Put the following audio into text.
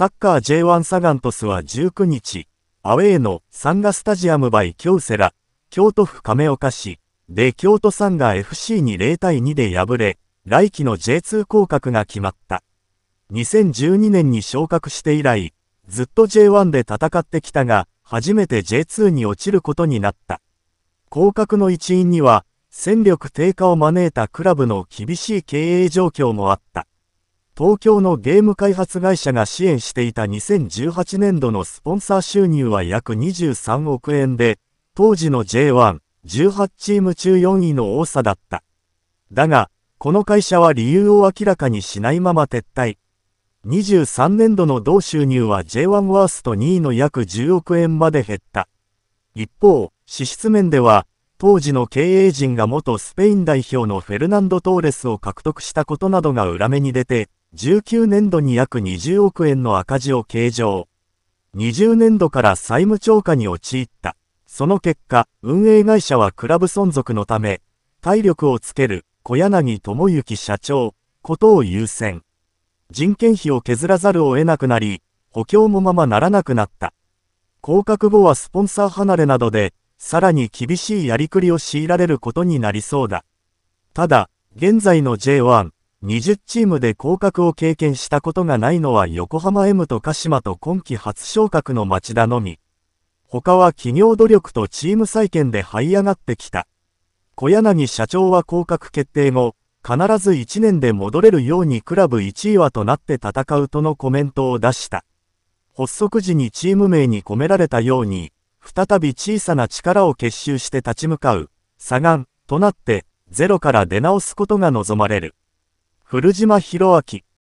サッカー J1 サガン鳥栖は19日、アウェーのサンガスタジアムバイ京セラ、京都府亀岡市で京都サンガ FC に0対2で敗れ、来季の J2 降格が決まった。2012年に昇格して以来、ずっと J1 で戦ってきたが、初めて J2 に落ちることになった。降格の一因には、戦力低下を招いたクラブの厳しい経営状況もあった。東京のゲーム開発会社が支援していた2018年度のスポンサー収入は約23億円で、当時の J1、18チーム中4位の多さだった。だが、この会社は理由を明らかにしないまま撤退。23年度の同収入は J1 ワースト2位の約10億円まで減った。一方、支出面では、当時の経営陣が元スペイン代表のフェルナンド・トーレスを獲得したことなどが裏目に出て、19年度に約20億円の赤字を計上。20年度から債務超過に陥った。その結果、運営会社はクラブ存続のため、体力をつける小柳智之社長、ことを優先。人件費を削らざるを得なくなり、補強もままならなくなった。降格後はスポンサー離れなどで、さらに厳しいやりくりを強いられることになりそうだ。ただ、現在の J1、20チームで降格を経験したことがないのは横浜 M と鹿島と今季初昇格の町田のみ。他は企業努力とチーム再建で這い上がってきた。小柳社長は降格決定後、必ず1年で戻れるようにクラブ1位はとなって戦うとのコメントを出した。発足時にチーム名に込められたように、再び小さな力を結集して立ち向かう、左岸となって、ゼロから出直すことが望まれる。古島博明